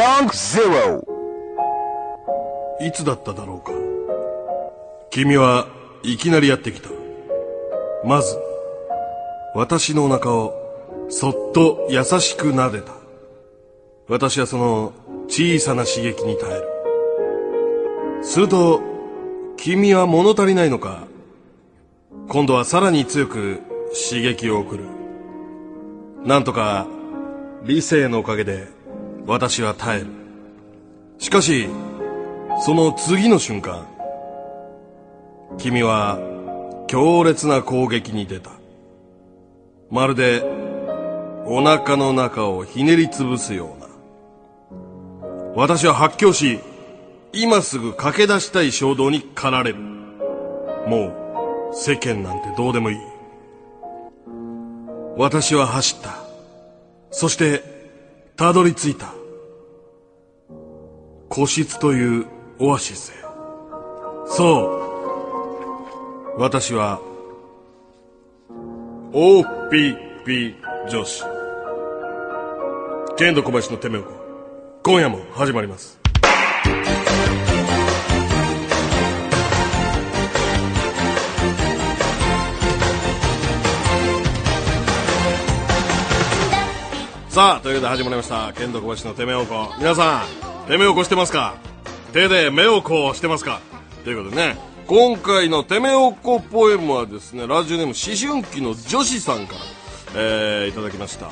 Junk Zero いつだっただろうか君はいきなりやってきたまず私のお腹をそっと優しく撫でた私はその小さな刺激に耐えるすると君は物足りないのか今度はさらに強く刺激を送るなんとか理性のおかげで私は耐えるしかしその次の瞬間君は強烈な攻撃に出たまるでお腹の中をひねり潰すような私は発狂し今すぐ駆け出したい衝動に駆られるもう世間なんてどうでもいい私は走ったそしてたどり着いた個室というオアシスへそう私は OPP 女子剣道小林のてめおこ今夜も始まりますさあというわけで始まりました剣道小林のてめおこ皆さんえ目をこしてますか手で目をこうしてますかということでね、今回のてめおこポエムはですね、ラジオネーム思春期の女子さんから、えー、いただきました。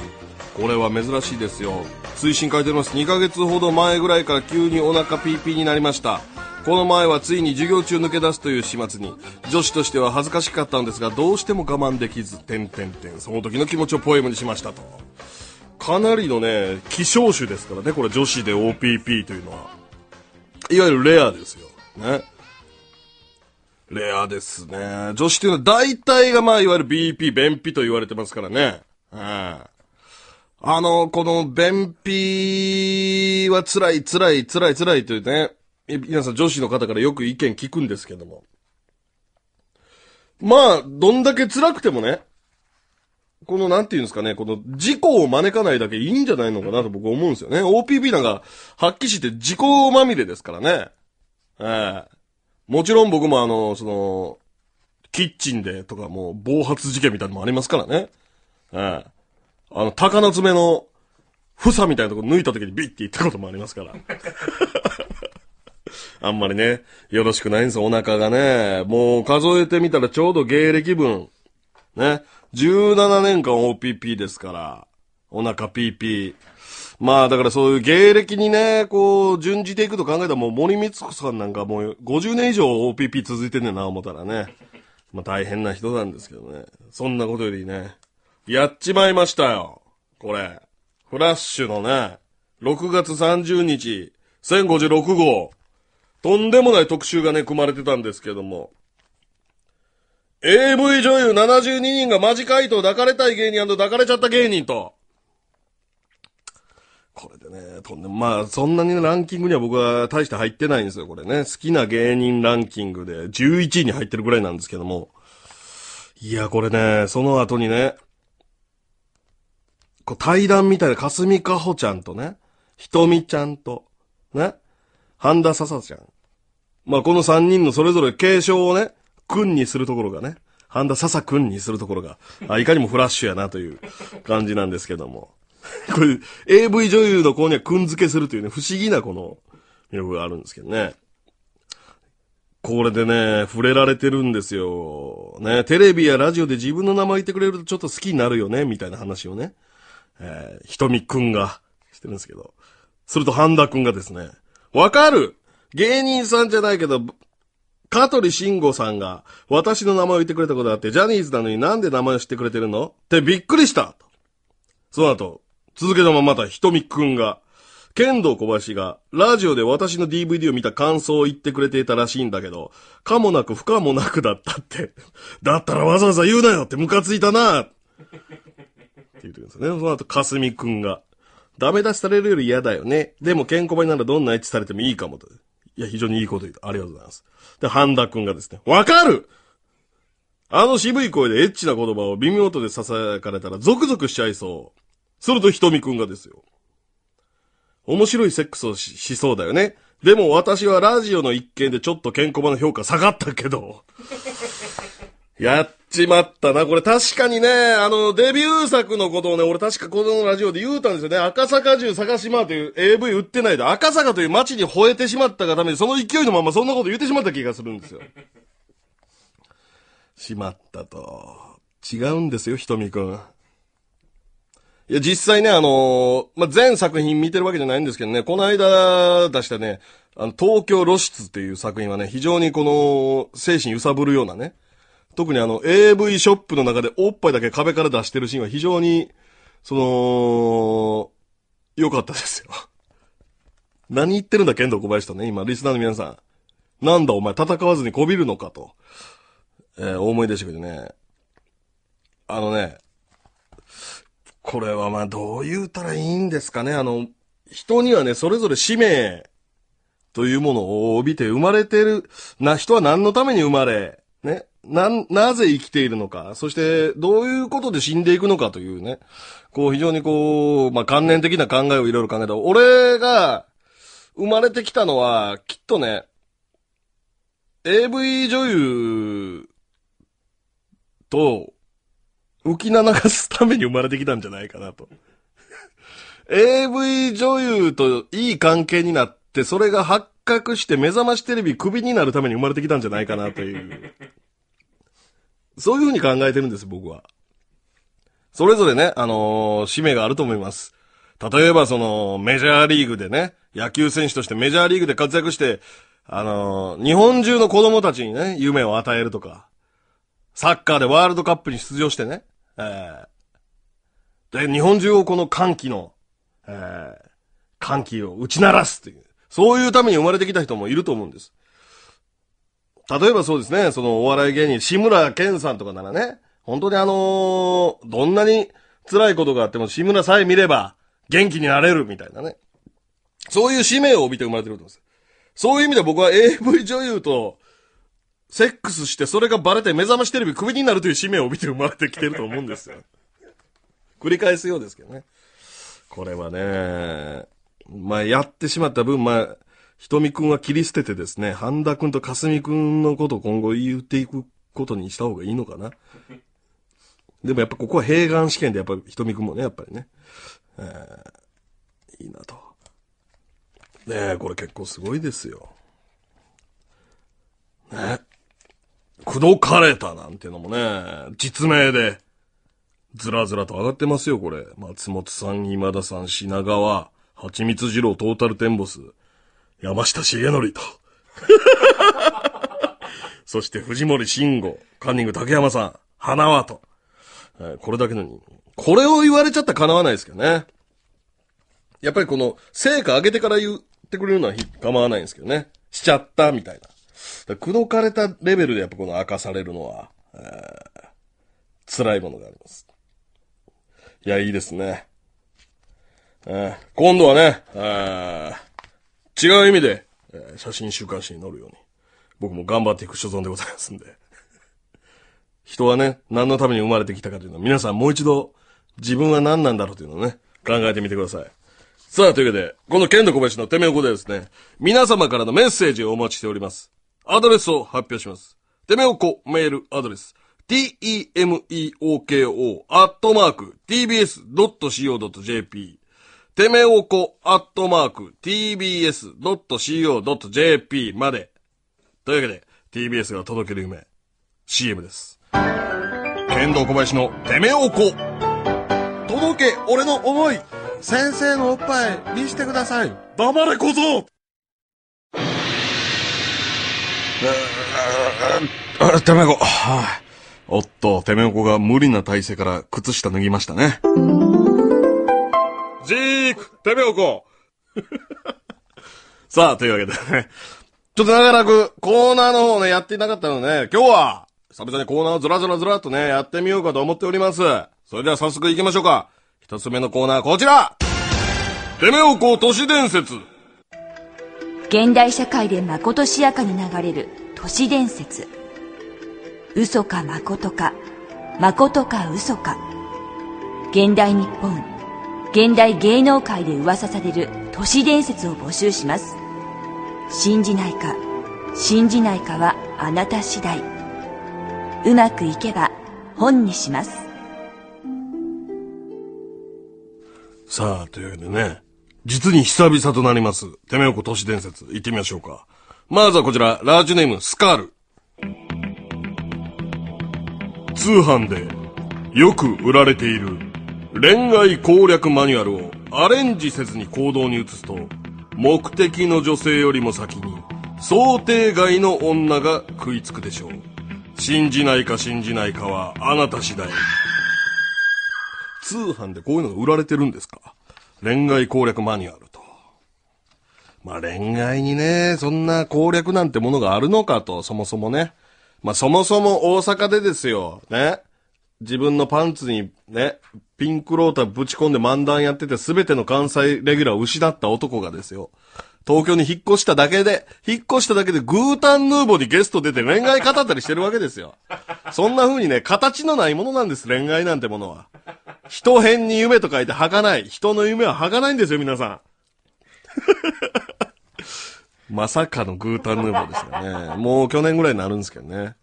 これは珍しいですよ。推進書いております。2ヶ月ほど前ぐらいから急にお腹ピーピーになりました。この前はついに授業中抜け出すという始末に、女子としては恥ずかしかったんですが、どうしても我慢できず、てんてんてん、その時の気持ちをポエムにしましたと。かなりのね、希少種ですからね、これ女子で OPP というのは。いわゆるレアですよ。ね。レアですね。女子というのは大体がまあ、いわゆる BP、便秘と言われてますからね。うん。あの、この、便秘は辛い辛い辛い辛いというね、皆さん女子の方からよく意見聞くんですけども。まあ、どんだけ辛くてもね、このなんていうんですかね、この事故を招かないだけいいんじゃないのかなと僕思うんですよね。OPB なんか、発揮して事故まみれですからね。ええー、もちろん僕もあの、その、キッチンでとかもう暴発事件みたいなのもありますからね。ええー、あの、高菜爪の、房みたいなとこ抜いた時にビッて行ったこともありますから。あんまりね、よろしくないんですよ、お腹がね。もう数えてみたらちょうど芸歴分。ね。17年間 OPP ですから、お腹 PP。まあだからそういう芸歴にね、こう、順じていくと考えたらもう森光子さんなんかもう50年以上 OPP 続いてんねんな思ったらね。まあ大変な人なんですけどね。そんなことよりね、やっちまいましたよ。これ。フラッシュのね、6月30日、1056号。とんでもない特集がね、組まれてたんですけども。AV 女優72人がマジ回答抱かれたい芸人抱かれちゃった芸人と。これでね、とんでも、まあ、そんなにランキングには僕は大して入ってないんですよ、これね。好きな芸人ランキングで11位に入ってるぐらいなんですけども。いや、これね、その後にね、こう対談みたいな、霞かほちゃんとね、ひとみちゃんと、ね、半田ささちゃん。まあ、この3人のそれぞれ継承をね、くんにするところがね、ハンダ笹くんにするところが、あいかにもフラッシュやなという感じなんですけども。これ、AV 女優の子にはくん付けするというね、不思議なこの魅力があるんですけどね。これでね、触れられてるんですよ。ね、テレビやラジオで自分の名前言ってくれるとちょっと好きになるよね、みたいな話をね、えー、ひとみくんがしてるんですけど。すると、ハンダくんがですね、わかる芸人さんじゃないけど、香取慎吾さんが、私の名前を言ってくれたことがあって、ジャニーズなのになんで名前を知ってくれてるのってびっくりしたその後、続けたままたひとみくんが、剣道小林が、ラジオで私の DVD を見た感想を言ってくれていたらしいんだけど、かもなく不可もなくだったって。だったらわざわざ言うなよってムカついたなって言ってるんですね。その後、かすみくんが、ダメ出しされるより嫌だよね。でも、ケンコバにならどんなエッチされてもいいかもと。いや、非常にいいこと言う。ありがとうございます。で、ハンダ君がですね、わかるあの渋い声でエッチな言葉を微妙で囁かれたらゾクゾクしちゃいそう。するとひとみくんがですよ。面白いセックスをしそうだよね。でも私はラジオの一件でちょっと健康場の評価下がったけど。やっちまったな。これ確かにね、あの、デビュー作のことをね、俺確かこのラジオで言うたんですよね。赤坂中坂島という AV 売ってないで、赤坂という街に吠えてしまったがために、その勢いのままそんなこと言ってしまった気がするんですよ。しまったと。違うんですよ、ひとみくん。いや、実際ね、あのー、まあ、全作品見てるわけじゃないんですけどね、この間出したね、あの、東京露出っていう作品はね、非常にこの、精神揺さぶるようなね、特にあの、AV ショップの中でおっぱいだけ壁から出してるシーンは非常に、その、良かったですよ。何言ってるんだ、剣道小林とね、今、リスナーの皆さん。なんだ、お前、戦わずにこびるのかと、えー、お思いでしたけどね。あのね、これはまあ、どう言うたらいいんですかね。あの、人にはね、それぞれ使命というものを帯びて生まれてる、な、人は何のために生まれ、ね、な、なぜ生きているのか、そしてどういうことで死んでいくのかというね、こう非常にこう、まあ、関連的な考えをいろいろ考えた。俺が生まれてきたのは、きっとね、AV 女優と浮き名流すために生まれてきたんじゃないかなと。AV 女優といい関係になって、それが発覚して目覚ましテレビクビになるために生まれてきたんじゃないかなという。そういうふうに考えてるんです、僕は。それぞれね、あのー、使命があると思います。例えば、その、メジャーリーグでね、野球選手としてメジャーリーグで活躍して、あのー、日本中の子供たちにね、夢を与えるとか、サッカーでワールドカップに出場してね、えー、で、日本中をこの歓喜の、えー、歓喜を打ち鳴らすという、そういうために生まれてきた人もいると思うんです。例えばそうですね、そのお笑い芸人、志村けんさんとかならね、本当にあのー、どんなに辛いことがあっても志村さえ見れば元気になれるみたいなね。そういう使命を帯びて生まれてると思うんです。そういう意味で僕は AV 女優とセックスしてそれがバレて目覚ましテレビクビになるという使命を帯びて生まれてきてると思うんですよ。繰り返すようですけどね。これはね、まあやってしまった分、まあ、ひとみくんは切り捨ててですね、半田くんとかすみくんのことを今後言っていくことにした方がいいのかな。でもやっぱここは併願試験でやっぱひとみくんもね、やっぱりね、えー、いいなと。ねえ、これ結構すごいですよ。ね。口説かれたなんていうのもね、実名で、ずらずらと上がってますよ、これ。松本さん、今田さん、品川、蜂蜜二郎、トータルテンボス。山下重則と。そして藤森慎吾、カンニング竹山さん、花輪と。これだけのに、これを言われちゃったら叶わないですけどね。やっぱりこの、成果上げてから言ってくれるのは構わないんですけどね。しちゃった、みたいな。口説かれたレベルでやっぱこの明かされるのは、えー、辛いものがあります。いや、いいですね。えー、今度はね、えー違う意味で、えー、写真週刊誌に載るように、僕も頑張っていく所存でございますんで。人はね、何のために生まれてきたかというのは、皆さんもう一度、自分は何なんだろうというのをね、考えてみてください。さあ、というわけで、この剣道小林のてめおこでですね、皆様からのメッセージをお待ちしております。アドレスを発表します。てめおこメールアドレス、t-e-m-e-o-k-o アットマーク tbs.co.jp てめおこアットマーク tbs.co.jp まで。というわけで、TBS が届ける夢、CM です。剣道小林のてめおこ。届け、俺の思い。先生のおっぱい、見してください。黙れ小僧てめこ。おっと、てめおこが無理な体勢から靴下脱ぎましたね。てめえこう。さあ、というわけでね。ちょっと長らくコーナーの方ね、やっていなかったので、ね、今日は、久々にコーナーをずらずらずらっとね、やってみようかと思っております。それでは早速行きましょうか。一つ目のコーナーこちらてめおこう都市伝説現代社会でまことしやかに流れる都市伝説。嘘かまことか、まことか嘘か。現代日本。現代芸能界で噂される都市伝説を募集します信じないか信じないかはあなた次第うまくいけば本にしますさあというわけでね実に久々となりますてめおこ都市伝説行ってみましょうかまずはこちらラージネームスカール通販でよく売られている恋愛攻略マニュアルをアレンジせずに行動に移すと目的の女性よりも先に想定外の女が食いつくでしょう信じないか信じないかはあなた次第通販でこういうのが売られてるんですか恋愛攻略マニュアルと。まあ、恋愛にね、そんな攻略なんてものがあるのかと、そもそもね。まあ、そもそも大阪でですよ、ね。自分のパンツにね、ピンクロータぶち込んで漫談やってて全ての関西レギュラーを失った男がですよ。東京に引っ越しただけで、引っ越しただけでグータンヌーボにゲスト出て恋愛語ったりしてるわけですよ。そんな風にね、形のないものなんです、恋愛なんてものは。人変に夢と書いて儚かない。人の夢は儚かないんですよ、皆さん。まさかのグータンヌーボですよね。もう去年ぐらいになるんですけどね。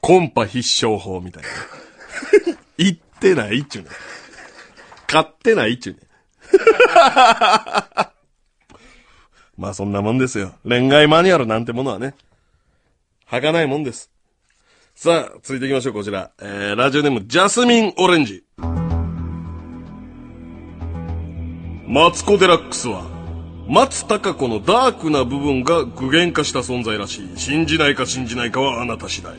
コンパ必勝法みたいな。一 ってないっちゅうね。買ってないっちゅうね。まあそんなもんですよ。恋愛マニュアルなんてものはね、はかないもんです。さあ、続いていきましょう、こちら。えー、ラジオネーム、ジャスミン・オレンジ。マツコ・デラックスは、松たか子のダークな部分が具現化した存在らしい。信じないか信じないかはあなた次第。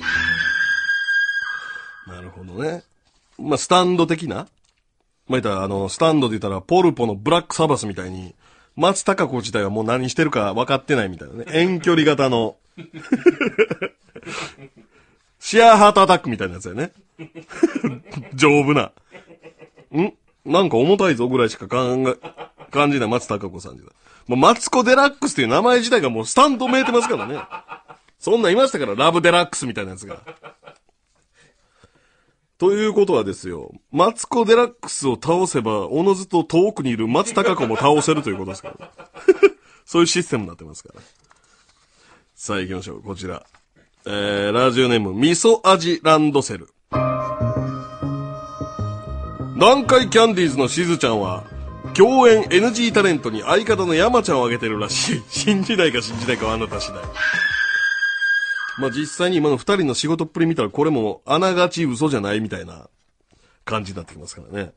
なるほどね。まあ、スタンド的なまあ、言ったら、あの、スタンドで言ったら、ポルポのブラックサバスみたいに、松たか子自体はもう何してるか分かってないみたいなね。遠距離型の シアアハートアタックみたいなやつだよね。丈夫な。んなんか重たいぞぐらいしか考え、感じない松たか子さんじゃなもうマツコデラックスっていう名前自体がもうスタンドめいてますからね。そんなんいましたから、ラブデラックスみたいなやつが。ということはですよ、マツコ・デラックスを倒せば、おのずと遠くにいる松高子も倒せるということですから、そういうシステムになってますから。さあ行きましょう、こちら。えー、ラジオネーム、味噌味ランドセル。南海キャンディーズのしずちゃんは、共演 NG タレントに相方の山ちゃんをあげてるらしい。信じないか信じないかはあなた次第。まあ、実際に今の二人の仕事っぷり見たら、これも、あながち嘘じゃないみたいな感じになってきますからね。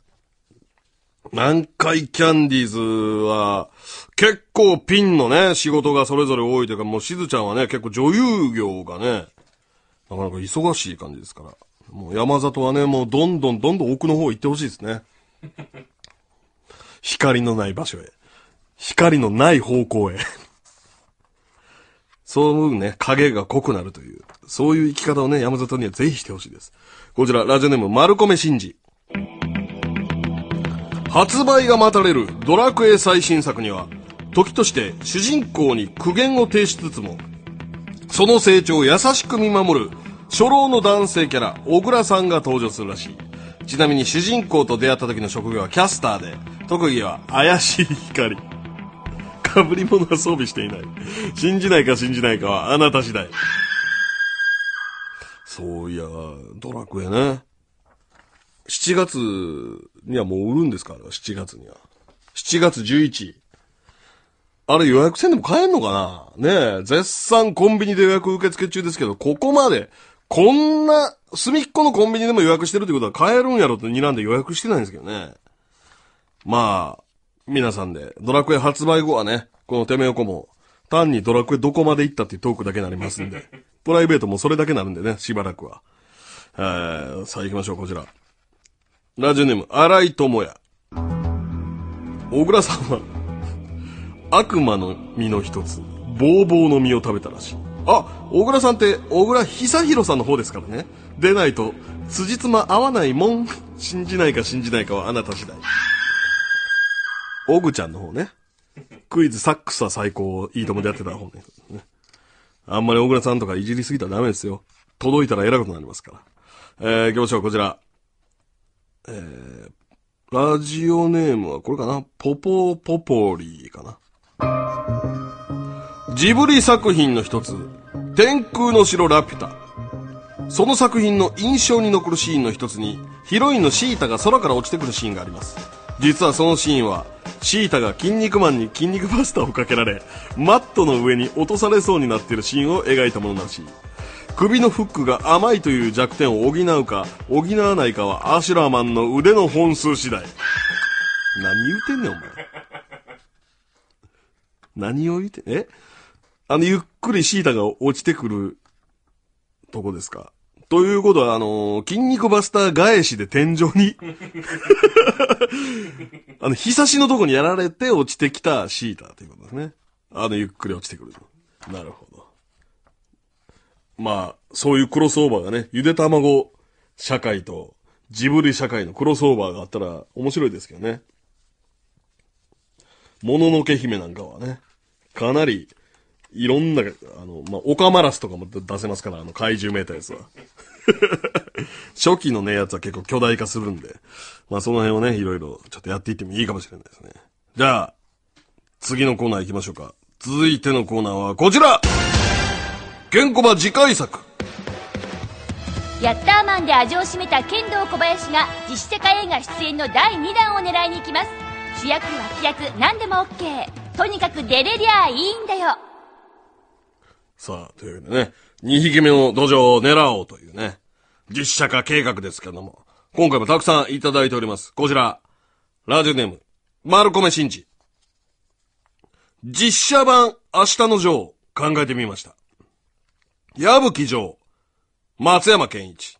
南海キャンディーズは、結構ピンのね、仕事がそれぞれ多いというか、もうしずちゃんはね、結構女優業がね、なかなか忙しい感じですから。もう山里はね、もうどんどんどんどん奥の方行ってほしいですね。光のない場所へ。光のない方向へその分ね、影が濃くなるという、そういう生き方をね、山里にはぜひしてほしいです。こちら、ラジオネーム、丸米コメ真治。発売が待たれるドラクエ最新作には、時として主人公に苦言を呈しつつも、その成長を優しく見守る、初老の男性キャラ、小倉さんが登場するらしい。ちなみに主人公と出会った時の職業はキャスターで、特技は怪しい光。被り物は装備していない。信じないか信じないかはあなた次第。そういや、ドラクエね。7月にはもう売るんですから、7月には。7月11。あれ予約せんでも買えんのかなねえ、絶賛コンビニで予約受付中ですけど、ここまで、こんな、隅っこのコンビニでも予約してるってことは買えるんやろって睨んで予約してないんですけどね。まあ、皆さんで、ドラクエ発売後はね、このてめえ横も、単にドラクエどこまで行ったっていうトークだけになりますんで、プライベートもそれだけなるんでね、しばらくは。えー、さあ行きましょう、こちら。ラジオネーム、荒井智也。小倉さんは、悪魔の実の一つ、ボーボーの実を食べたらしい。あ、小倉さんって、小倉久弘さんの方ですからね。出ないと、辻褄合わないもん。信じないか信じないかはあなた次第。オグちゃんの方ね。クイズサックスは最高、いいともでやってた方ね。あんまり小倉さんとかいじりすぎたらダメですよ。届いたら偉くなりますから。えー、行きましょう、こちら。えー、ラジオネームはこれかなポポポポリーかな。ジブリ作品の一つ、天空の城ラピュタ。その作品の印象に残るシーンの一つに、ヒロインのシータが空から落ちてくるシーンがあります。実はそのシーンはシータが筋肉マンに筋肉パスタをかけられマットの上に落とされそうになっているシーンを描いたものらしい首のフックが甘いという弱点を補うか補わないかはアシュラーマンの腕の本数次第何言うてんねんお前何を言うてえあのゆっくりシータが落ちてくるとこですかということは、あのー、筋肉バスター返しで天井に あの、日差しのとこにやられて落ちてきたシーターということですね。あの、ゆっくり落ちてくると。なるほど。まあ、そういうクロスオーバーがね、ゆで卵社会とジブリ社会のクロスオーバーがあったら面白いですけどね。もののけ姫なんかはね、かなりいろんな、あの、まあ、オカマラスとかも出せますから、あの、怪獣メーターやつは。初期のね、やつは結構巨大化するんで、まあ、その辺をね、いろいろちょっとやっていってもいいかもしれないですね。じゃあ、次のコーナー行きましょうか。続いてのコーナーはこちらケンコバ次回作ヤッターマンで味を占めた剣道小林が実写化映画出演の第2弾を狙いに行きます主役脇役何でも OK とにかく出れりゃいいんだよさあ、というわけでね、2匹目の土壌を狙おうというね、実写化計画ですけども、今回もたくさんいただいております。こちら、ラジオネーム、マルコメシンジ。実写版明日の女王考えてみました。矢吹城、松山健一。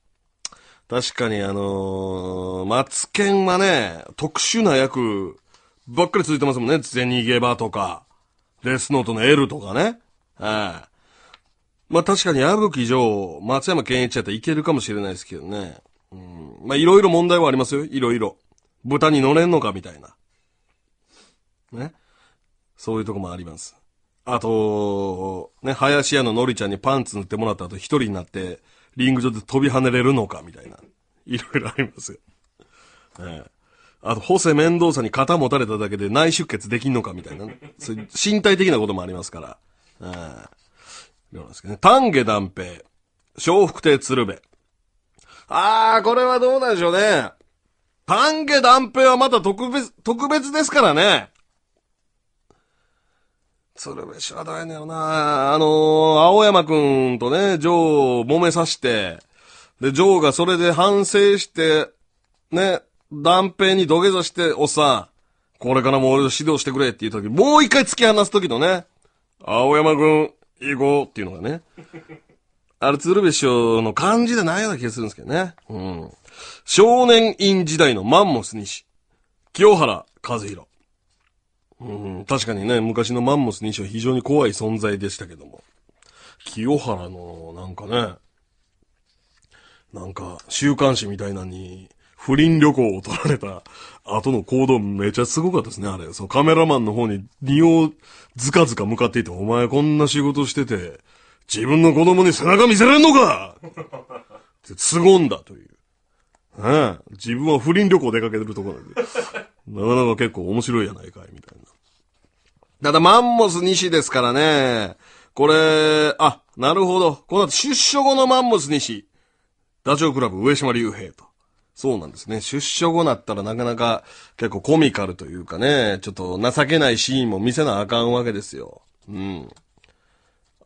確かにあのー、松健はね、特殊な役ばっかり続いてますもんね。ゼニゲバとか、デスノートの L とかね。はい、まあ確かに矢吹城、松山健一やったらいけるかもしれないですけどね。うん。まあいろいろ問題はありますよ。いろいろ。豚に乗れんのかみたいな。ね。そういうとこもあります。あと、ね、林家ののりちゃんにパンツ塗ってもらった後一人になって、リング上で飛び跳ねれるのかみたいな。いろいろありますよ。ええ。あと、ホセ・面倒さに肩持たれただけで内出血できんのかみたいな、身体的なこともありますから。えよなんですけどね。丹下断平、笑福亭鶴瓶。あー、これはどうなんでしょうね。丹下断平はまた特別、特別ですからね。鶴瓶氏はやねよなあのー、青山くんとね、ジョーを揉めさして、で、ジョーがそれで反省して、ね、断平に土下座して、おっさん、これからも俺を指導してくれっていう時、もう一回突き放す時のね、青山くん、英語っていうのがね、あれ、鶴瓶師匠の漢字でないような気がするんですけどね。うん。少年院時代のマンモス西。清原和弘。うん、確かにね、昔のマンモス西は非常に怖い存在でしたけども。清原の、なんかね、なんか、週刊誌みたいなのに、不倫旅行を撮られた後の行動めちゃすごかったですね、あれ。そのカメラマンの方に仁をずかずか向かっていて、お前こんな仕事してて、自分の子供に背中見せれんのかって合んだという。うん。自分は不倫旅行出かけてるとこなんで。なかなか結構面白いやないかい、みたいな。ただマンモス西ですからね。これ、あ、なるほど。この後出所後のマンモス西。ダチョウ倶楽部上島竜兵と。そうなんですね。出所後なったらなかなか結構コミカルというかね、ちょっと情けないシーンも見せなあかんわけですよ。うん。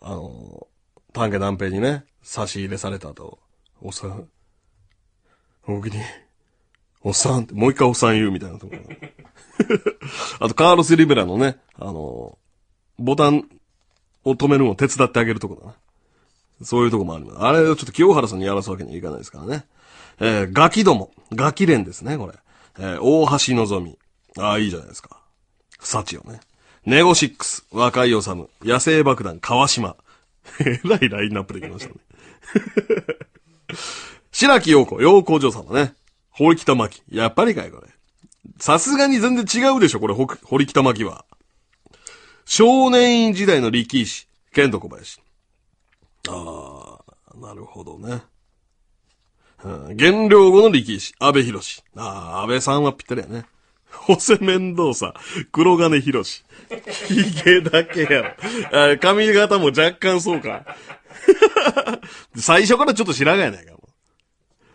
あの、丹下断平にね、差し入れされた後、おっさん、おきに、おっさんって、もう一回おっさん言うみたいなところ。あと、カーロス・リベラのね、あの、ボタンを止めるのを手伝ってあげるとこだな。そういうとこもあります。あれをちょっと清原さんにやらすわけにはいかないですからね。えー、ガキども。ガキ連ですね、これ。えー、大橋のぞみ。ああ、いいじゃないですか。幸よね。ネゴシックス、若いおさむ、野生爆弾、川島。えらいラインナップできましたね。白木陽子、陽子女様ね。堀北真希。やっぱりかい、これ。さすがに全然違うでしょ、これ、堀北真希は。少年院時代の力士、剣道小林。ああ、なるほどね。減量後の力士、安倍博士。ああ、安倍さんはぴったりやね。ホセ面倒さ、黒金博士。髭だけやろ。あ髪型も若干そうか。最初からちょっと白髪やないか。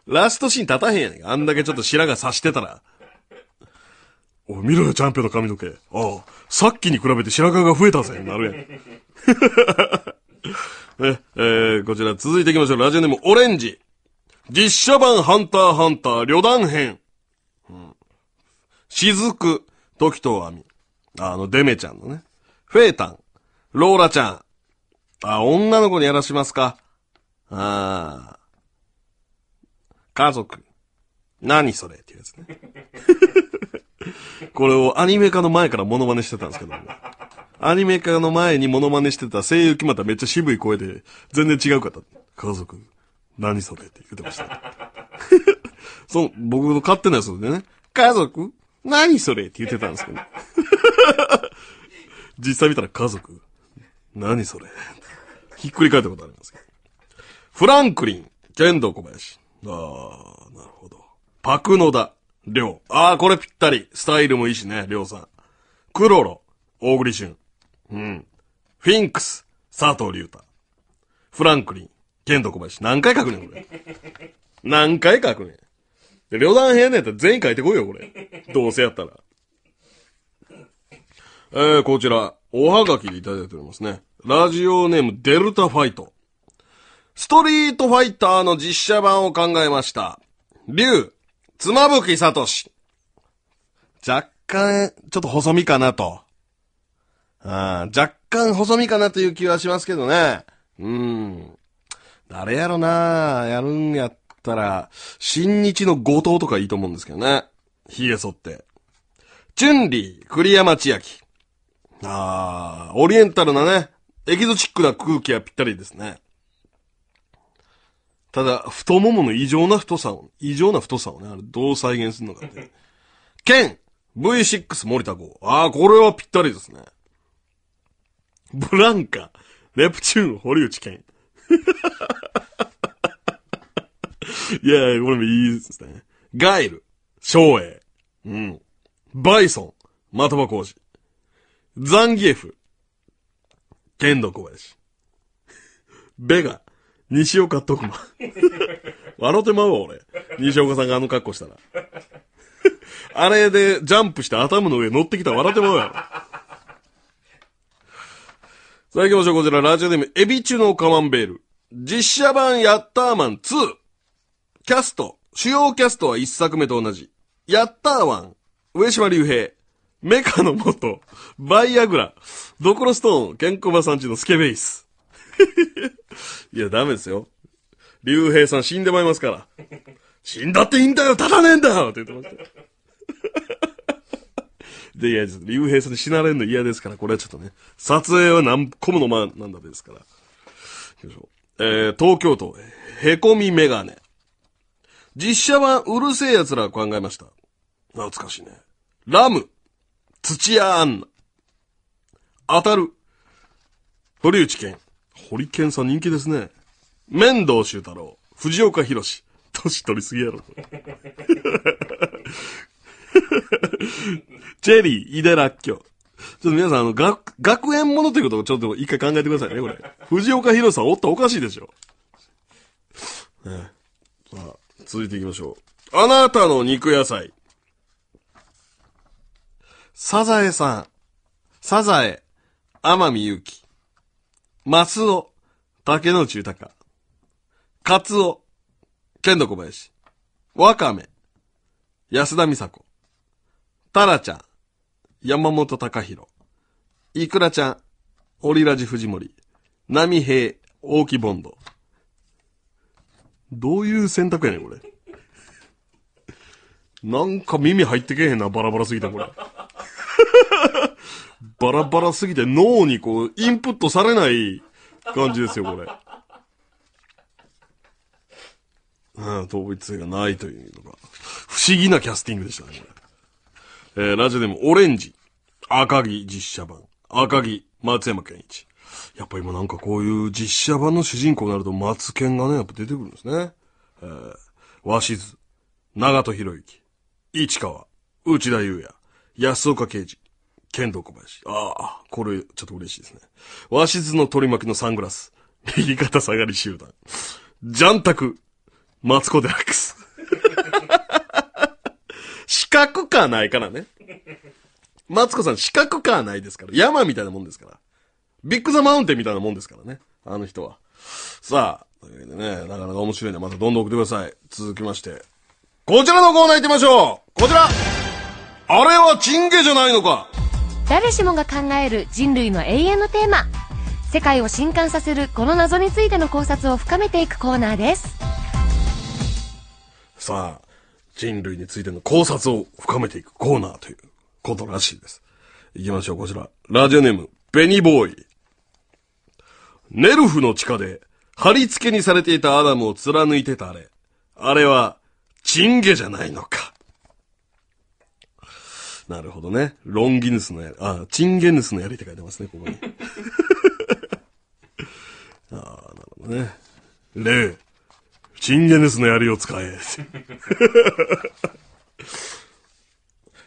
ラストシーン立たへんやねんか。あんだけちょっと白髪刺してたら。おい、見ろよ、チャンピオンの髪の毛。ああ、さっきに比べて白髪が増えたぜ、なるやん。ね、えー、こちら続いていきましょう。ラジオネームオレンジ。実写版ハンターハンター旅団編。うん。雫、時とみ。あの、デメちゃんのね。フェータン、ローラちゃん。あ、女の子にやらしますか。ああ。家族。何それっていうやつね。これをアニメ化の前からモノマネしてたんですけど、ね、アニメ化の前にモノマネしてた声優決まっためっちゃ渋い声で、全然違うかった。家族。何それって言ってました。その、僕の勝手なやつでね、家族何それって言ってたんですけど。実際見たら家族何それひっくり返ったことありますけど。フランクリン、ケンド小林。ああ、なるほど。パクノダ、りょう。ああ、これぴったり。スタイルもいいしね、りょうさん。クロロ、大栗旬。うん。フィンクス、佐藤隆太。フランクリン、剣道小林。何回書くねん、これ。何回書くねん。で、旅団編ねやったら全員書いてこいよ、これ。どうせやったら。えー、こちら、おはがきでいただいておりますね。ラジオネーム、デルタファイト。ストリートファイターの実写版を考えました。竜、妻夫木聡。若干、ちょっと細身かなと。あ若干細身かなという気はしますけどね。うん。誰やろなやるんやったら、新日の後藤とかいいと思うんですけどね。髭剃って。チュンリー、栗山千明。あー、オリエンタルなね、エキゾチックな空気はぴったりですね。ただ、太ももの異常な太さを、異常な太さをね、あれどう再現するのかって。ケン !V6 森田号。ああ、これはぴったりですね。ブランカ、レプチューン、堀内健。いやいや、これもいいですね。ガイル、昭栄、うん。バイソン、的場浩二。ザンギエフ、剣道小林。ベガ、西岡徳馬。笑ってまうわ、俺。西岡さんがあの格好したら。あれでジャンプして頭の上乗ってきたら笑ってまうやろ。さあ行きましょう、こちら、ラジオネーム、エビチュのカマンベール。実写版ヤッターマン2。キャスト。主要キャストは一作目と同じ。ヤッターワン。上島竜兵。メカの元。バイアグラ。ドクロストーン。ケンコバさんちのスケベイス。いや、ダメですよ。竜兵さん死んでまいりますから。死んだっていいんだよ立たねえんだよって言ってました。で、いや、竜兵さんに死なれるの嫌ですから、これはちょっとね、撮影は何個ものまなんだですから。行しょえー、東京都、へこみメガネ。実写版うるせえ奴らを考えました。懐かしいね。ラム、土屋アンナ。当たる。堀内健。堀健さん人気ですね。面堂修太郎。藤岡弘。年取りすぎやろ。チェリー、井出らっきょ。ちょっと皆さん、あの、学、学園ものということをちょっと一回考えてくださいね、これ。藤岡弘さんおったらおかしいでしょ。ね。さあ、続いていきましょう。あなたの肉野菜。サザエさん。サザエ。天海祐希。マスオ。竹野内豊。カツオ。剣道小林。ワカメ。安田美佐子。タラちゃん。山本隆弘。イクラちゃん。オリラジ藤森。波平。大木ボンド。どういう選択やねん、これ。なんか耳入ってけへんな、バラバラすぎて、これ。バラバラすぎて脳にこう、インプットされない感じですよ、これ。うん、統一性がないというのが。不思議なキャスティングでしたね、これ。えー、ラジオでもオレンジ、赤木実写版、赤木松山健一。やっぱ今なんかこういう実写版の主人公になると、松剣がね、やっぱ出てくるんですね。えー、鷲津、長戸博之、市川、内田祐也、安岡刑事、剣道小林。ああ、これ、ちょっと嬉しいですね。和静の取り巻きのサングラス、右肩下がり集団、ジャンタク、松子デラックス。四角かないからね。松子さん四角かないですから。山みたいなもんですから。ビッグザマウンテンみたいなもんですからね。あの人は。さあ、というわけでね、なかなか面白いんで、またどんどん送ってください。続きまして、こちらのコーナー行ってみましょうこちらあれはチンゲじゃないのか誰しもが考える人類の永遠のテーマ。世界を震撼させるこの謎についての考察を深めていくコーナーです。さあ、人類についての考察を深めていくコーナーということらしいです。行きましょう、こちら。ラジオネーム、ベニボーイ。ネルフの地下で、貼り付けにされていたアダムを貫いてたあれ。あれは、チンゲじゃないのか。なるほどね。ロンギヌスのやり、あ、チンゲヌスのやりって書いてますね、ここに。ああ、なるほどね。レイ、チンゲヌスの槍を使え。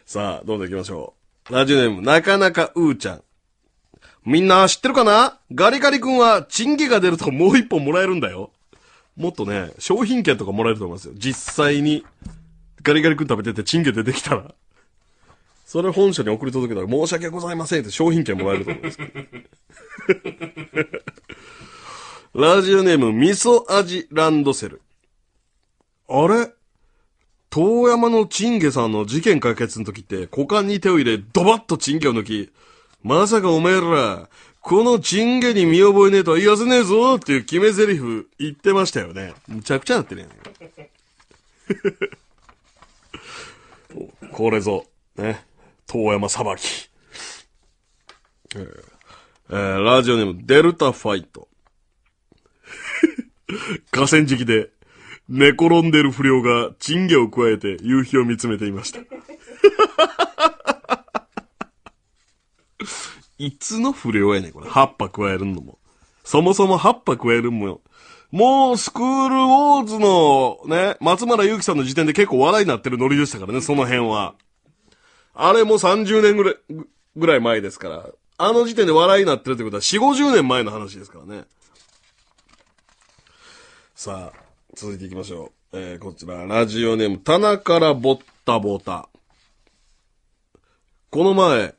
さあ、どんどん行きましょう。ラジオネーム、なかなかうーちゃん。みんな知ってるかなガリガリ君はチンゲが出るともう一本もらえるんだよ。もっとね、商品券とかもらえると思いますよ。実際に、ガリガリ君食べててチンゲ出てきたら。それ本社に送り届けたら申し訳ございませんって商品券もらえると思うんですけど。ラジオネーム、味噌味ランドセル。あれ遠山のチンゲさんの事件解決の時って股間に手を入れドバッとチンゲを抜き、まさかおめえら、このチンゲに見覚えねえとは言わせねえぞっていう決め台詞言ってましたよね。むちゃくちゃなってね。これぞ、ね、遠山さばき。えー、えー、ラジオネーム、デルタファイト。河川敷で、寝転んでる不良がチンゲを加えて夕日を見つめていました。いつの不良やねん、これ。葉っぱ加えるのも。そもそも葉っぱ加えるももう、スクールウォーズの、ね、松村ゆうきさんの時点で結構笑いになってるノリでしたからね、その辺は。あれも30年ぐらい、ぐらい前ですから。あの時点で笑いになってるってことは、4、50年前の話ですからね。さあ、続いていきましょう。えー、こちら、ラジオネーム、棚からぼったぼた。この前、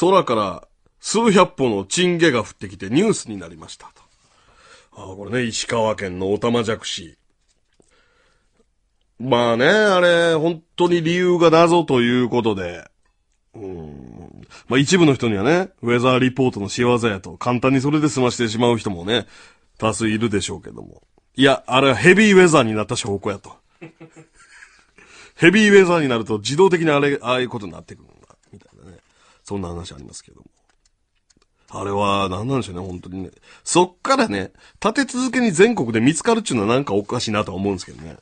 空から数百歩のチンゲが降ってきてニュースになりましたと。ああ、これね、石川県のオタマジャクシ。まあね、あれ、本当に理由が謎ということで、うん。まあ一部の人にはね、ウェザーリポートの仕業やと簡単にそれで済ましてしまう人もね、多数いるでしょうけども。いや、あれはヘビーウェザーになった証拠やと。ヘビーウェザーになると自動的にあれ、ああいうことになってくるんだ、みたいなね。そんな話ありますけども。あれは、何なんでしょうね、本当にね。そっからね、立て続けに全国で見つかるっていうのはなんかおかしいなとは思うんですけどね。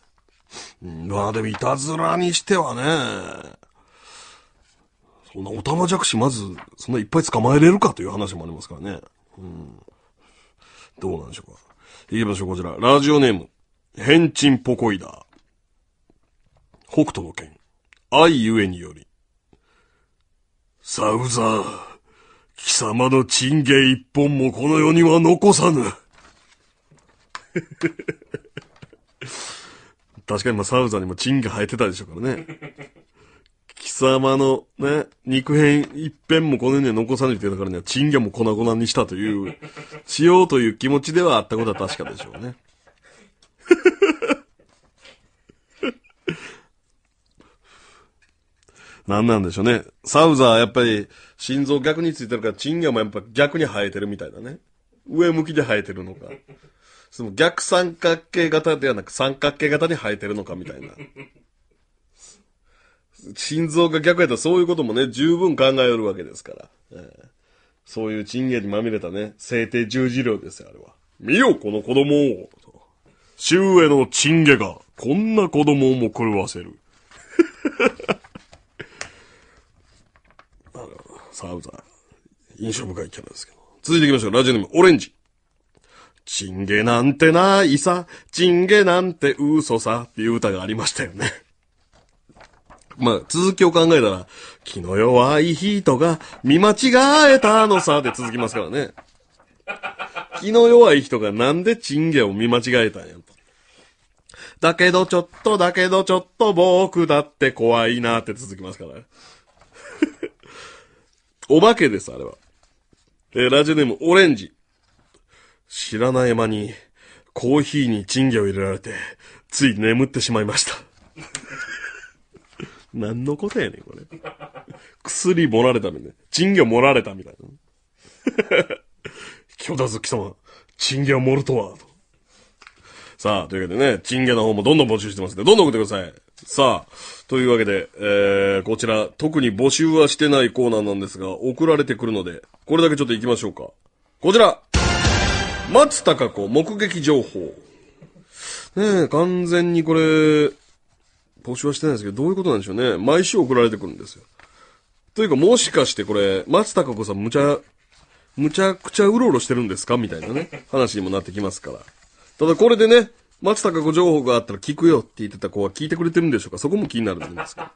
うん、まあでも、いたずらにしてはね、そんなおたまじゃくしまず、そんないっぱい捕まえれるかという話もありますからね。うん。どうなんでしょうか。行きましょう、こちら。ラジオネーム、ヘンチンポコイダー。北斗の剣、愛ゆえにより、サウザー。貴様の賃芸一本もこの世には残さぬ。確かにまあサウザにもチン生えてたでしょうからね。貴様のね、肉片一辺もこの世には残さないというからには、チンも粉々にしたという、しようという気持ちではあったことは確かでしょうね。何 なんでしょうね。サウザーやっぱり、心臓逆についてるから、チンゲもやっぱ逆に生えてるみたいだね。上向きで生えてるのか。その逆三角形型ではなく三角形型に生えてるのかみたいな。心臓が逆やったらそういうこともね、十分考えるわけですから。えー、そういうチンゲにまみれたね、制定十字量ですよ、あれは。見よ、この子供を。周囲のチンゲが、こんな子供をも狂わせる。サウザー。印象深いキャラですけど。続いていきましょう。ラジオネーム、オレンジ。チンゲなんてないさ、チンゲなんて嘘さっていう歌がありましたよね。まあ、続きを考えたら、気の弱い人が見間違えたのさで続きますからね。気の弱い人がなんでチンゲを見間違えたんやと。だけどちょっとだけどちょっと僕だって怖いなって続きますから。お化けです、あれは。えー、ラジオネーム、オレンジ。知らない間に、コーヒーに賃金を入れられて、つい眠ってしまいました。何のことやねん、これ。薬盛られたみたいな。賃金盛られたみたいな。だ 田貴様、賃金を盛るとは。さあ、というわけでね、賃金の方もどんどん募集してますんで、どんどん送ってください。さあ、というわけで、えー、こちら、特に募集はしてないコーナーなんですが、送られてくるので、これだけちょっと行きましょうか。こちら松たか子目撃情報。ねえ、完全にこれ、募集はしてないですけど、どういうことなんでしょうね。毎週送られてくるんですよ。というか、もしかしてこれ、松たか子さんむちゃ、むちゃくちゃうろうろしてるんですかみたいなね、話にもなってきますから。ただこれでね、松高子情報があったら聞くよって言ってた子は聞いてくれてるんでしょうかそこも気になるんですか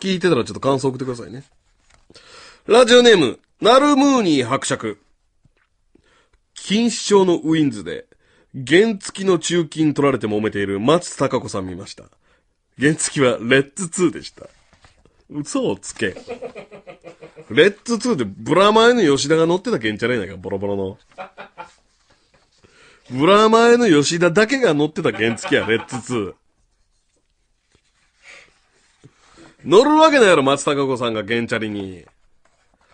聞いてたらちょっと感想送ってくださいね。ラジオネーム、ナルムーニー伯爵。禁止症のウィンズで、原付きの中金取られて揉めている松高子さん見ました。原付きはレッツ2でした。嘘をつけ。レッツ2でブラマヨの吉田が乗ってた原チャレーないか、ボロボロの。村前の吉田だけが乗ってた原付や、レッツ2。乗るわけないやろ、松高子さんが原チャリに。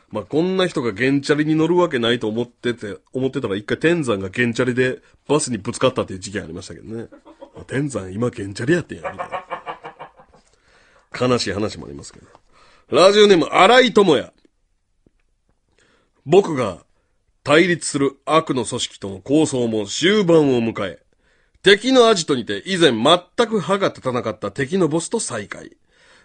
まあ、こんな人が原チャリに乗るわけないと思ってて、思ってたら一回天山が原チャリでバスにぶつかったっていう事件ありましたけどね。まあ、天山今原チャリやってんや、みたいな。悲しい話もありますけど。ラジオネーム、荒井智也。僕が対立する悪の組織との抗争も終盤を迎え、敵のアジトにて以前全く歯が立たなかった敵のボスと再会。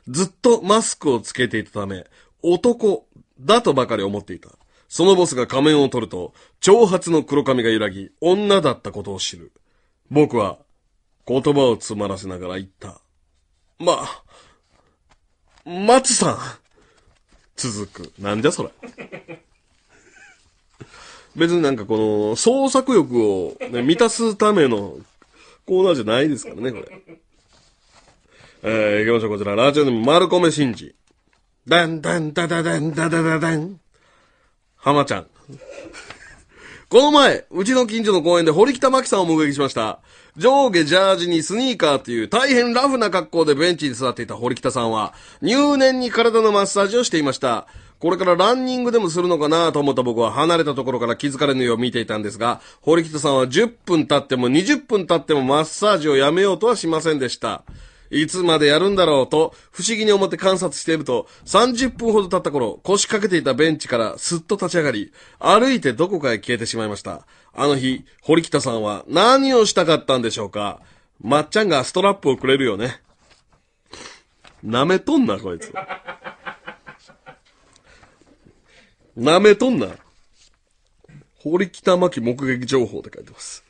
ずっとマスクをつけていたため、男だとばかり思っていた。そのボスが仮面を取ると、長髪の黒髪が揺らぎ、女だったことを知る。僕は、言葉を詰まらせながら言った。ま、松さん続く。なんじゃそれ。別になんかこの創作欲を、ね、満たすためのコーナーじゃないですからね、これ。えー、行きましょう、こちら。ラジオネーム、丸米真治。ダンダンダダダンダダダダン。浜ちゃん。この前、うちの近所の公園で堀北真希さんを目撃しました。上下ジャージにスニーカーという大変ラフな格好でベンチに座っていた堀北さんは、入念に体のマッサージをしていました。これからランニングでもするのかなと思った僕は離れたところから気づかれぬよう見ていたんですが、堀北さんは10分経っても20分経ってもマッサージをやめようとはしませんでした。いつまでやるんだろうと、不思議に思って観察していると、30分ほど経った頃、腰掛けていたベンチからすっと立ち上がり、歩いてどこかへ消えてしまいました。あの日、堀北さんは何をしたかったんでしょうかまっちゃんがストラップをくれるよね。舐めとんな、こいつ。舐めとんな。堀北真希目撃情報って書いてます。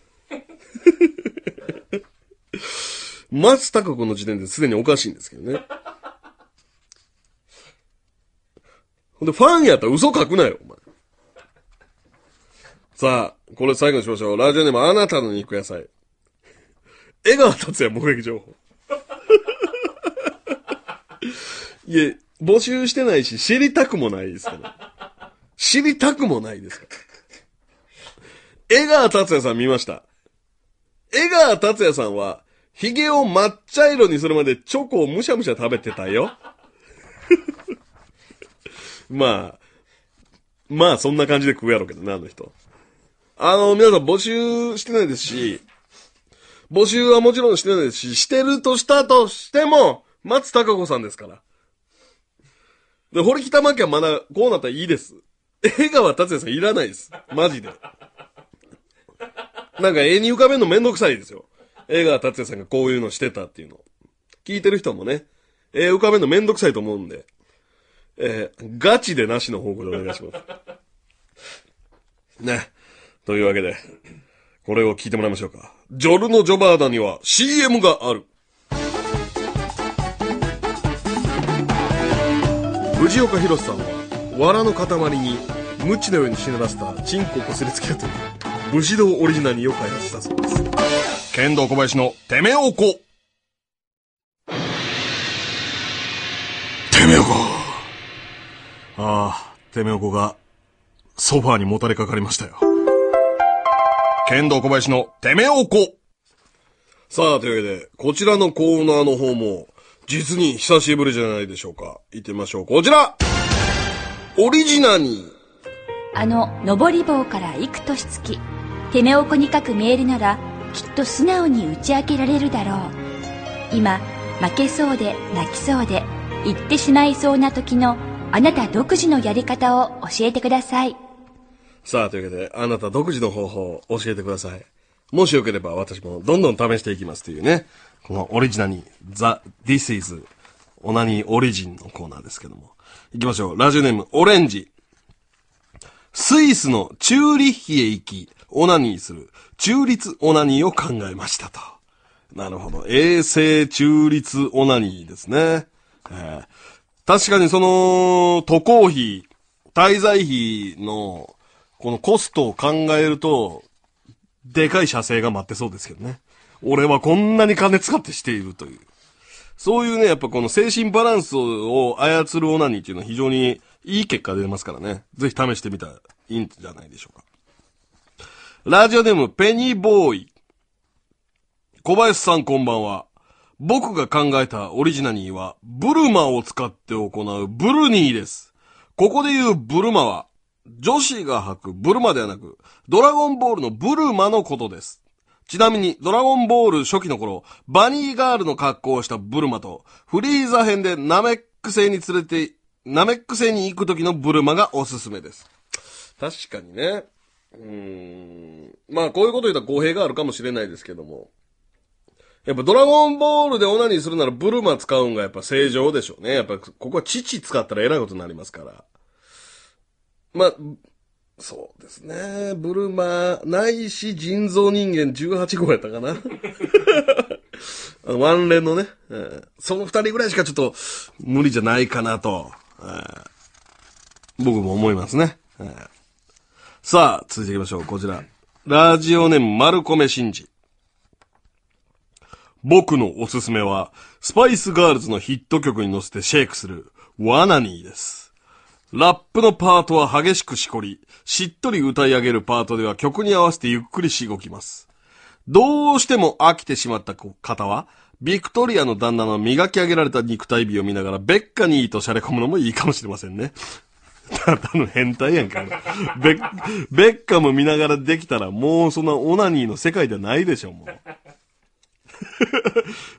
松たか子の時点ですでにおかしいんですけどね。ほんで、ファンやったら嘘書くなよ、お前。さあ、これ最後にしましょう。ラジオネームあなたの肉野菜。江川達也目撃情報。いえ、募集してないし、知りたくもないですから。知りたくもないですから。江川達也さん見ました。江川達也さんは、髭を抹茶色にするまでチョコをむしゃむしゃ食べてたよ。まあ、まあそんな感じで食うやろうけどね、あの人。あの、皆さん募集してないですし、募集はもちろんしてないですし、してるとしたとしても、松たか子さんですから。で、堀北真希はまだ、こうなったらいいです。江川達也さんいらないです。マジで。なんか絵に浮かべるのめんどくさいですよ。江川達也さんがこういうのしてたっていうの。聞いてる人もね、えー、浮かべるのめんどくさいと思うんで、えー、ガチでなしの方向でお願いします。ね。というわけで、これを聞いてもらいましょうか。ジョルノ・ジョバーダには CM がある。藤岡弘さんは、藁の塊に、無知のように死ならせたチンコこすりつけるという、武士道オリジナルによく開発したそうです。剣道小林のてめおこ。てめおこ。ああ、てめおこが、ソファーにもたれかかりましたよ。剣道小林のてめおこ。さあ、というわけで、こちらのコーナーの方も、実に久しぶりじゃないでしょうか。行ってみましょう。こちらオリジナに。あの、のぼり棒から幾年月。てめおこに書くメールなら、きっと素直に打ち明けられるだろう今負けそうで泣きそうで言ってしまいそうな時のあなた独自のやり方を教えてくださいさあというわけであなた独自の方法を教えてくださいもしよければ私もどんどん試していきますというねこのオリジナル The This is オナニーオリジンのコーナーですけども行きましょうラジオネームオレンジスイスのチューリッヒへ行き、オナニーする、中立オナニーを考えましたと。なるほど。衛生中立オナニーですね。えー、確かにその、渡航費、滞在費の、このコストを考えると、でかい射精が待ってそうですけどね。俺はこんなに金使ってしているという。そういうね、やっぱこの精神バランスを操るオナニーっていうのは非常にいい結果出ますからね。ぜひ試してみたらいいんじゃないでしょうか。ラジオネーム、ペニーボーイ。小林さんこんばんは。僕が考えたオリジナニーは、ブルマを使って行うブルニーです。ここで言うブルマは、女子が履くブルマではなく、ドラゴンボールのブルマのことです。ちなみに、ドラゴンボール初期の頃、バニーガールの格好をしたブルマと、フリーザ編でナメック星に連れて、ナメック星に行く時のブルマがおすすめです。確かにね。うん。まあ、こういうこと言ったら語弊があるかもしれないですけども。やっぱドラゴンボールでオナニーするならブルマ使うんがやっぱ正常でしょうね。やっぱここは父使ったらえらいことになりますから。まあ、そうですね。ブルマ、ないし人造人間18号やったかな。ワンレンのね、うん、その二人ぐらいしかちょっと無理じゃないかなと、僕も思いますね。さあ、続いていきましょう。こちら。ラジオネーム、マルコメシンジ。僕のおすすめは、スパイスガールズのヒット曲に乗せてシェイクする、ワナニーです。ラップのパートは激しくしこり、しっとり歌い上げるパートでは曲に合わせてゆっくりしごきます。どうしても飽きてしまった方は、ビクトリアの旦那の磨き上げられた肉体美を見ながら、ベッカニーと洒落込むのもいいかもしれませんね。ただの変態やんか。ベッ、ベッカム見ながらできたら、もうそんなオナニーの世界ではないでしょ、もう。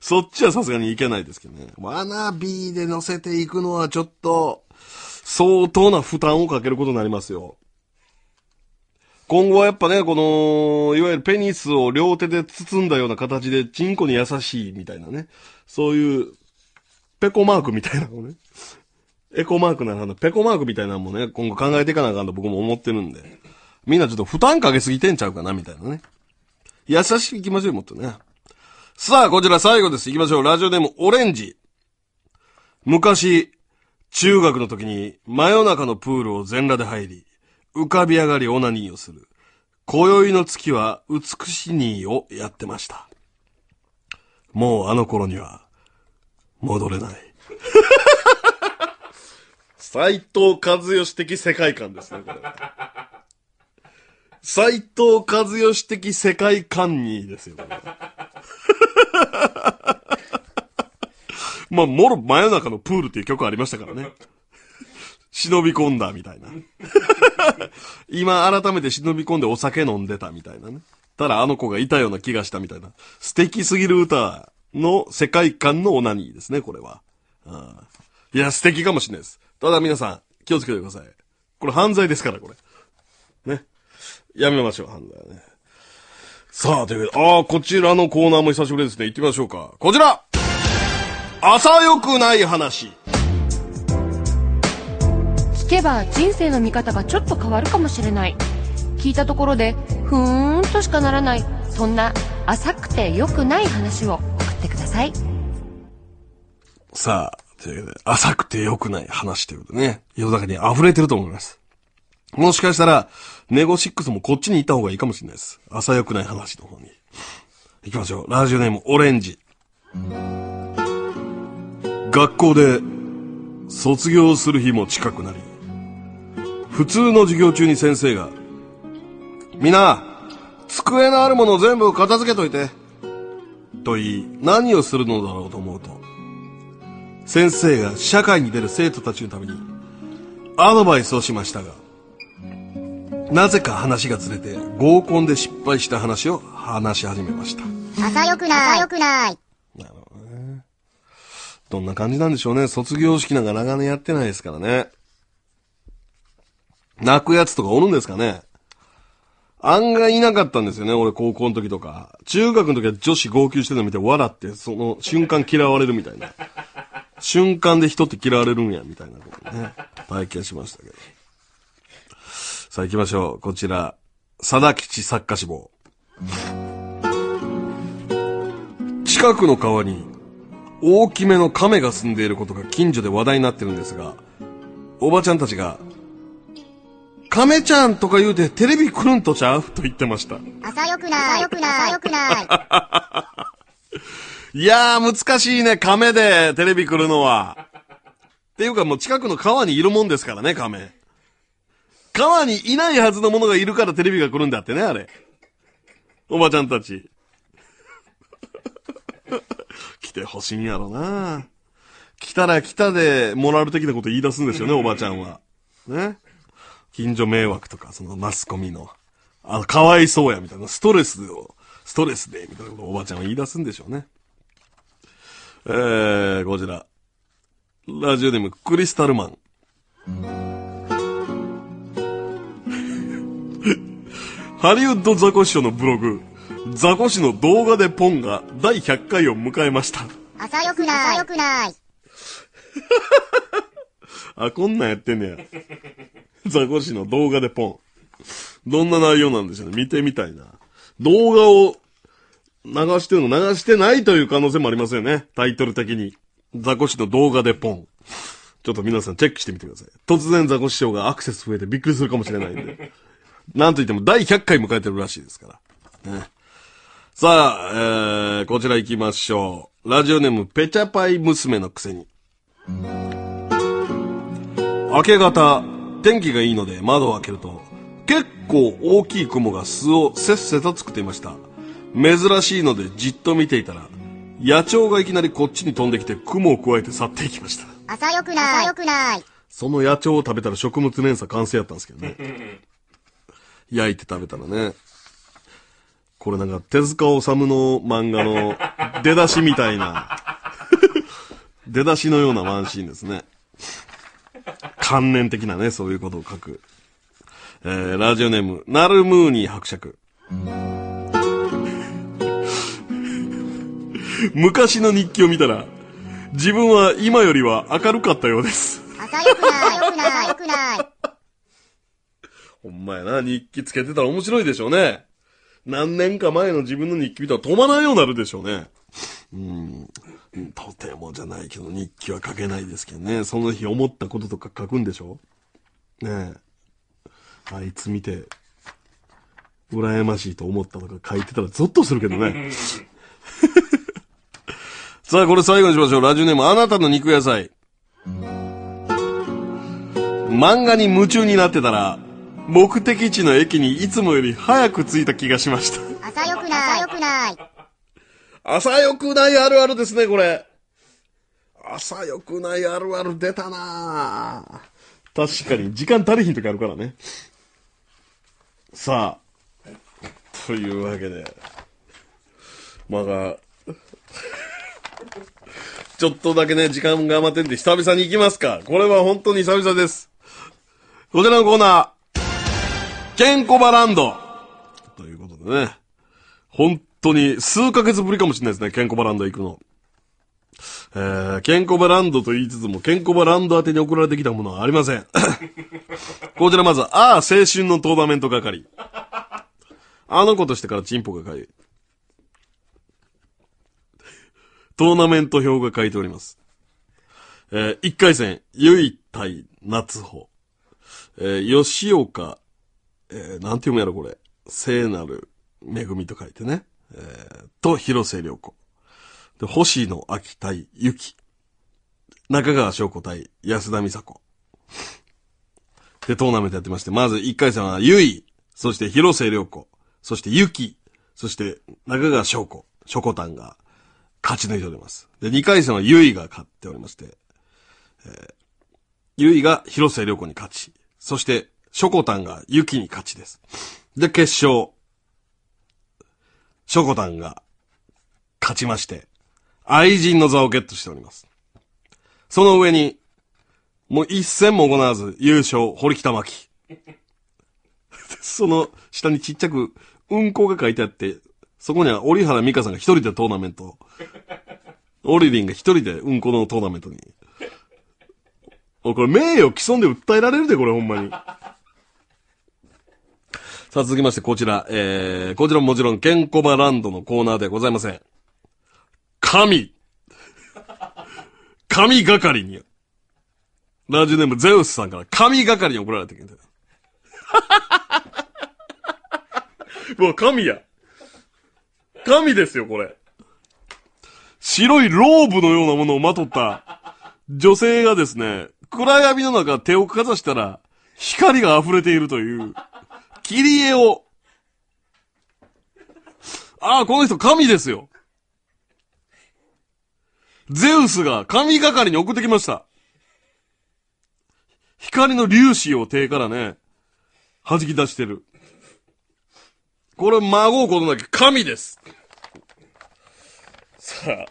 そっちはさすがにいけないですけどね。ワナビーで乗せていくのはちょっと、相当な負担をかけることになりますよ。今後はやっぱね、この、いわゆるペニスを両手で包んだような形で、チンコに優しいみたいなね。そういう、ペコマークみたいなのね、エコマークならの、ペコマークみたいなのもね、今後考えていかなあかんと僕も思ってるんで。みんなちょっと負担かけすぎてんちゃうかな、みたいなね。優しく行きましょうよ、もっとね。さあ、こちら最後です。行きましょう。ラジオでもオレンジ。昔、中学の時に真夜中のプールを全裸で入り、浮かび上がりオナニーをする。今宵の月は美しにーをやってました。もうあの頃には戻れない。斎藤和義的世界観ですね、これ。斎藤和義的世界観にですよ、これ。まあ、もろ真夜中のプールっていう曲ありましたからね。忍び込んだみたいな。今改めて忍び込んでお酒飲んでたみたいなね。ただあの子がいたような気がしたみたいな。素敵すぎる歌の世界観のオナニーですね、これは。うん、いや、素敵かもしれないです。ただ皆さん、気をつけてください。これ犯罪ですから、これ。ね。やめましょう、犯罪はね。さあ、というああ、こちらのコーナーも久しぶりですね。行ってみましょうか。こちら朝良くない話。聞けば人生の見方がちょっと変わるかもしれない。聞いたところで、ふーんとしかならない、そんな浅くて良くない話を送ってください。さあ、という浅くて良くない話ということでね、世の中に溢れてると思います。もしかしたら、ネゴシックスもこっちに行った方がいいかもしれないです。浅良くない話の方に。行きましょう。ラジオネームオレンジ。学校で卒業する日も近くなり、普通の授業中に先生が、みんな、机のあるもの全部片付けといて。と言い、何をするのだろうと思うと、先生が社会に出る生徒たちのためにアドバイスをしましたが、なぜか話がずれて合コンで失敗した話を話し始めました。朝よくない。朝よくない。なるほどね。どんな感じなんでしょうね。卒業式なんか長年やってないですからね。泣くやつとかおるんですかね。案外いなかったんですよね、俺高校の時とか。中学の時は女子号泣してるの見て笑って、その瞬間嫌われるみたいな。瞬間で人って嫌われるんや、みたいなことね、体験しましたけど。さあ行きましょう。こちら、貞吉作家志望。近くの川に大きめの亀が住んでいることが近所で話題になってるんですが、おばちゃんたちが、亀ちゃんとか言うてテレビ来るんとちゃうと言ってました。朝よくない。朝よくない。朝よくない。いやー、難しいね、亀でテレビ来るのは。っていうかもう近くの川にいるもんですからね、亀。川にいないはずのものがいるからテレビが来るんだってね、あれ。おばちゃんたち。来てほしいんやろな来たら来たで、モラル的なこと言い出すんですよね、おばちゃんは。ね。近所迷惑とか、そのマスコミの、あの、かわいそうや、みたいな、ストレスを、ストレスで、みたいなことをおばちゃんは言い出すんでしょうね。えー、こちら。ラジオネーム、クリスタルマン。ハリウッドザコシショのブログ、ザコシの動画でポンが第100回を迎えました。朝よくない。朝よくない。あ、こんなんやってんねや。ザコシの動画でポン。どんな内容なんでしょうね。見てみたいな。動画を流してるの流してないという可能性もありますよね。タイトル的に。ザコシの動画でポン。ちょっと皆さんチェックしてみてください。突然ザコシショウがアクセス増えてびっくりするかもしれないんで。なんといっても第100回迎えてるらしいですから。ね、さあ、えー、こちら行きましょう。ラジオネーム、ペチャパイ娘のくせに。明け方、天気がいいので窓を開けると、結構大きい雲が巣をせっせと作っていました。珍しいのでじっと見ていたら、野鳥がいきなりこっちに飛んできて雲を加えて去っていきました。朝よくない。朝よくない。その野鳥を食べたら食物連鎖完成やったんですけどね。焼いて食べたらね。これなんか手塚治虫の漫画の出だしみたいな、出だしのようなワンシーンですね。観念的なね、そういうことを書く。えー、ラジオネーム、ナルムーニー伯爵。昔の日記を見たら、自分は今よりは明るかったようです。明るくない、くない、くない。ほんまやな、日記つけてたら面白いでしょうね。何年か前の自分の日記見たらまらないようになるでしょうね。うん。とてもじゃないけど、日記は書けないですけどね。その日思ったこととか書くんでしょねえ。あいつ見て、羨ましいと思ったとか書いてたらゾッとするけどね。さあ、これ最後にしましょう。ラジオネーム、あなたの肉野菜。漫画に夢中になってたら、目的地の駅にいつもより早く着いた気がしました。朝よくない。朝よくない。朝よくないあるあるですね、これ。朝よくないあるある出たな確かに、時間足りひん時あるからね。さあ、というわけで、まだ、あちょっとだけね、時間が余ってんで、久々に行きますか。これは本当に久々です。こちらのコーナー、ケンコバランド。ということでね、本当に数ヶ月ぶりかもしれないですね、ケンコバランド行くの。えー、ケンコバランドと言いつつも、ケンコバランド宛てに送られてきたものはありません。こちらまず、ああ、青春のトーナメント係。あの子としてからチンポがかい。トーナメント表が書いております。えー、1回戦、ゆい対夏穂。えー、吉岡、えー、なんて読むやろこれ。聖なる恵みと書いてね。えー、と、広瀬良子。で、星野秋対ゆき。中川翔子対安田美佐子。で、トーナメントやってまして、まず1回戦はゆい、そして広瀬良子、そしてゆき、そして中川翔子、ショコタが勝ち抜いております。で、2回戦はゆいが勝っておりまして、えー、ゆいが広瀬良子に勝ち、そして、しょこたんがゆきに勝ちです。で、決勝、しょこたんが勝ちまして、愛人の座をゲットしております。その上に、もう一戦も行わず、優勝、堀北真希。その下にちっちゃく、うんこが書いてあって、そこには折原美香さんが一人でトーナメント。オリリンが一人でうんこのトーナメントに。お、これ名誉毀損で訴えられるで、これほんまに。さあ続きましてこちら、えー、こちらももちろんケンコバランドのコーナーではございません。神神がかりに、ラジオネームゼウスさんから神がかりに送られてきて。もう神や。神ですよ、これ。白いローブのようなものをまとった女性がですね、暗闇の中手をかざしたら、光が溢れているという、切り絵を。ああ、この人神ですよ。ゼウスが神がかりに送ってきました。光の粒子を手からね、弾き出してる。これ、孫うことなき神です。さあ、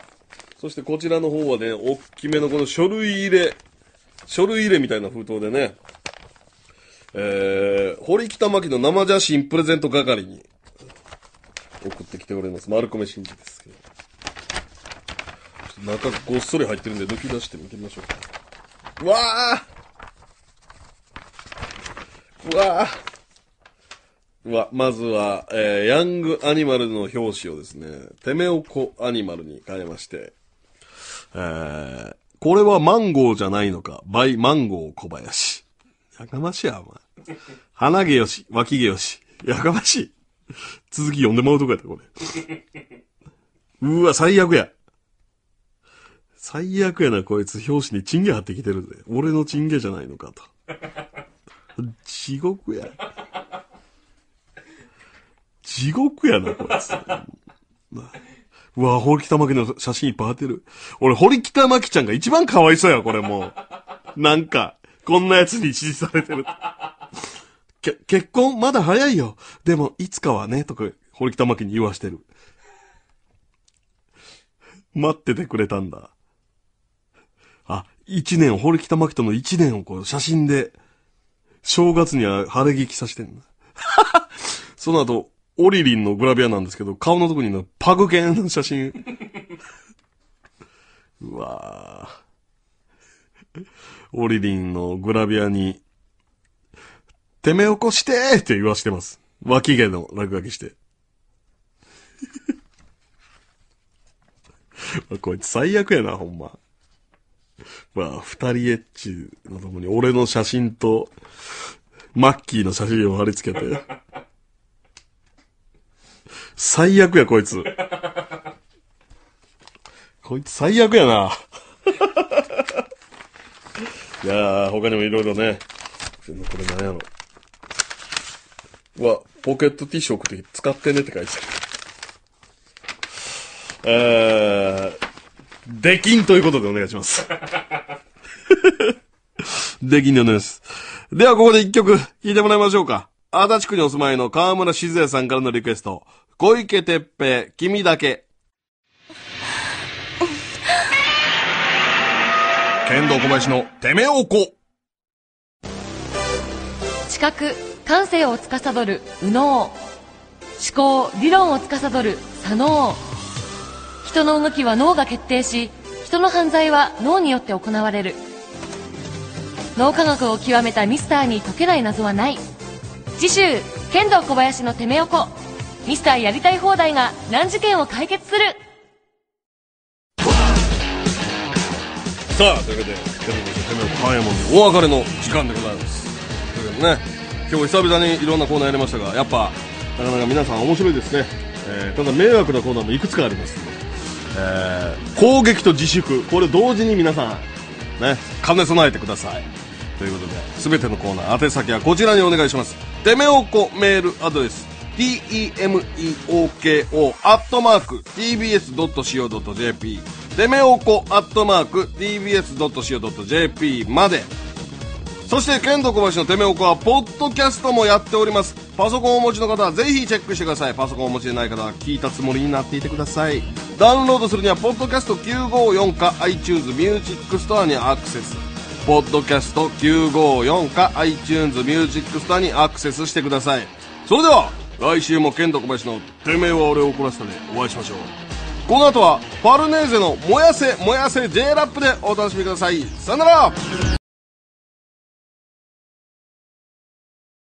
そしてこちらの方はね、おっきめのこの書類入れ、書類入れみたいな封筒でね、えー、堀北真希の生写真プレゼント係に送ってきております。丸米真治ですけど。中ごっそり入ってるんで抜き出してみましょうか。うわあうわあは、まずは、えー、ヤングアニマルの表紙をですね、テメオコアニマルに変えまして、えー、これはマンゴーじゃないのか、バイマンゴー小林。やかましいや、お前。鼻毛よし、脇毛よし。やかましい。続き読んでもらうとこやった、これ。うわ、最悪や。最悪やな、こいつ。表紙にチンゲ貼ってきてるぜ。俺のチンゲじゃないのかと。地獄や。地獄やな、こいつ。うわ、堀北真希の写真いっぱい当てる。俺、堀北真希ちゃんが一番かわいそうや、これもう。なんか、こんな奴に支持されてる。け、結婚まだ早いよ。でも、いつかはね、とか、堀北真希に言わしてる。待っててくれたんだ。あ、一年、堀北真希との一年をこう、写真で、正月には晴れ着きさせてんだ。その後、オリリンのグラビアなんですけど、顔のとこにパグ犬の写真。うわぁ。オリリンのグラビアに、てめえ起こしてーって言わしてます。脇毛の落書きして。こいつ最悪やな、ほんま。まあ、二人エッチのとこに俺の写真と、マッキーの写真を貼り付けて。最悪や、こいつ。こいつ最悪やな。いやー、他にもいろいろね。これ何やろ。うわ、ポケットティッシュ送って使ってねって書いてある。えー、できんということでお願いします。できんでお願いします。では、ここで一曲弾いてもらいましょうか。足立区にお住まいの河村静也さんからのリクエスト。小池徹平、君だけ。剣道小林のてめおこ。視覚、感性を司る右脳。思考、理論を司る左脳。人の動きは脳が決定し、人の犯罪は脳によって行われる。脳科学を極めたミスターに解けない謎はない。次週、剣道小林のてめおこ。ミスターやりたい放題が難事件を解決するさあというわけで「テレビの革命の川右衛門」にお別れの時間でございますというわけでね今日久々にいろんなコーナーやりましたがやっぱなかなか皆さん面白いですね、えー、ただ迷惑なコーナーもいくつかありますので、えー、攻撃と自粛これ同時に皆さんね兼ね備えてくださいということで全てのコーナー宛先はこちらにお願いしますデメオコメールアドレス t-e-m-e-o-k-o アットマーク tbs.co.jp てめおこアットマーク tbs.co.jp までそして剣道小橋のてめおこはポッドキャストもやっておりますパソコンをお持ちの方はぜひチェックしてくださいパソコンをお持ちでない方は聞いたつもりになっていてくださいダウンロードするにはポッドキャスト954か iTunes ミュージックストアにアクセスポッドキャスト954か iTunes ミュージックストアにアクセスしてくださいそれでは来週も剣道小林のてめえは俺を怒らせたでお会いしましょうこの後はファルネーゼの「燃やせ燃やせ J ラップ」でお楽しみくださいさよなら